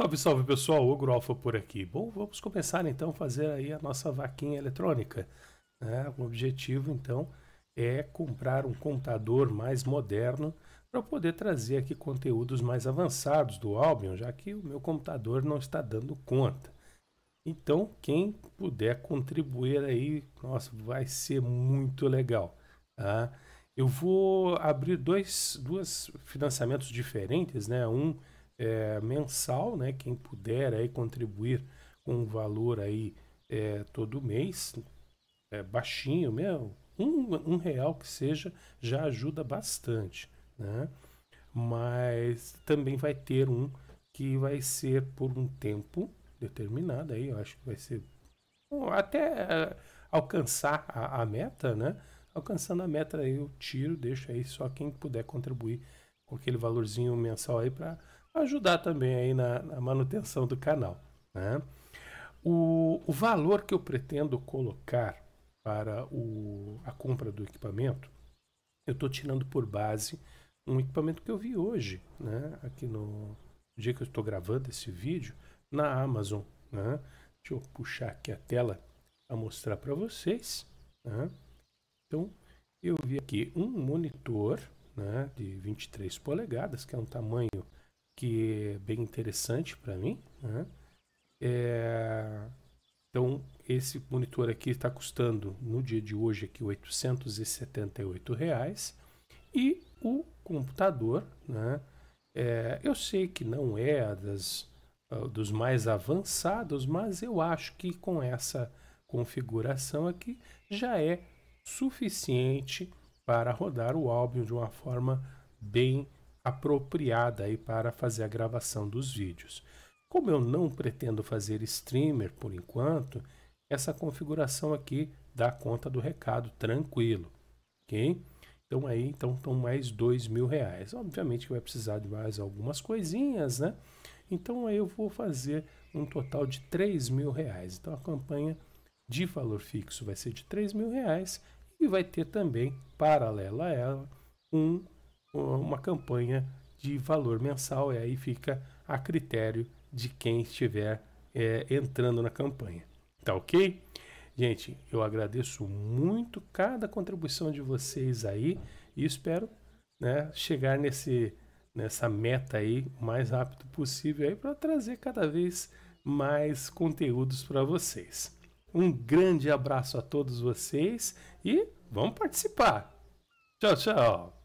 Salve, salve pessoal, Ogro Alfa por aqui. Bom, vamos começar então a fazer aí a nossa vaquinha eletrônica. Né? O objetivo então é comprar um computador mais moderno para poder trazer aqui conteúdos mais avançados do Albion, já que o meu computador não está dando conta. Então, quem puder contribuir aí, nossa, vai ser muito legal. Tá? Eu vou abrir dois, dois financiamentos diferentes, né? Um é, mensal, né? Quem puder aí contribuir com um valor aí é, todo mês, é, baixinho mesmo, um, um real que seja, já ajuda bastante, né? Mas também vai ter um que vai ser por um tempo determinado aí, eu acho que vai ser até é, alcançar a, a, meta, né? Alcançando a meta eu tiro, deixo aí só quem puder contribuir com aquele valorzinho mensal aí para ajudar também aí na, na manutenção do canal. Né? O, o valor que eu pretendo colocar para o, a compra do equipamento, eu estou tirando por base um equipamento que eu vi hoje, né? aqui no dia que eu estou gravando esse vídeo, na Amazon. Né? Deixa eu puxar aqui a tela para mostrar para vocês. Né? Então, eu vi aqui um monitor né, de 23 polegadas, que é um tamanho que é bem interessante para mim. Né? É... Então, esse monitor aqui está custando, no dia de hoje, aqui, R$ 878. Reais. E o computador, né? É, eu sei que não é das, ah, dos mais avançados, mas eu acho que com essa configuração aqui já é suficiente para rodar o álbum de uma forma bem apropriada aí para fazer a gravação dos vídeos. Como eu não pretendo fazer streamer por enquanto, essa configuração aqui dá conta do recado tranquilo, ok? Então aí então estão mais dois mil reais. Obviamente que vai precisar de mais algumas coisinhas, né? Então aí eu vou fazer um total de três mil reais. Então a campanha de valor fixo vai ser de três mil reais e vai ter também paralela a ela um uma campanha de valor mensal, e aí fica a critério de quem estiver é, entrando na campanha. Tá ok? Gente, eu agradeço muito cada contribuição de vocês aí e espero né, chegar nesse, nessa meta aí o mais rápido possível aí para trazer cada vez mais conteúdos para vocês. Um grande abraço a todos vocês e vamos participar. Tchau, tchau.